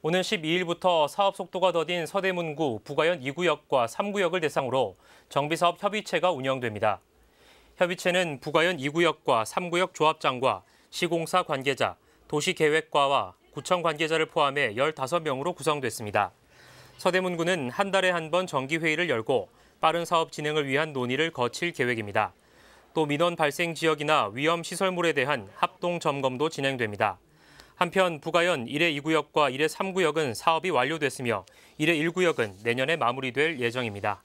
오는 12일부터 사업 속도가 더딘 서대문구, 부가연 2구역과 3구역을 대상으로 정비사업 협의체가 운영됩니다. 협의체는 부가연 2구역과 3구역 조합장과 시공사 관계자, 도시계획과와 구청 관계자를 포함해 15명으로 구성됐습니다. 서대문구는 한 달에 한 번 정기회의를 열고 빠른 사업 진행을 위한 논의를 거칠 계획입니다. 또 민원 발생 지역이나 위험 시설물에 대한 합동 점검도 진행됩니다. 한편 부가현 1회 2구역과 1회 3구역은 사업이 완료됐으며 1회 1구역은 내년에 마무리될 예정입니다.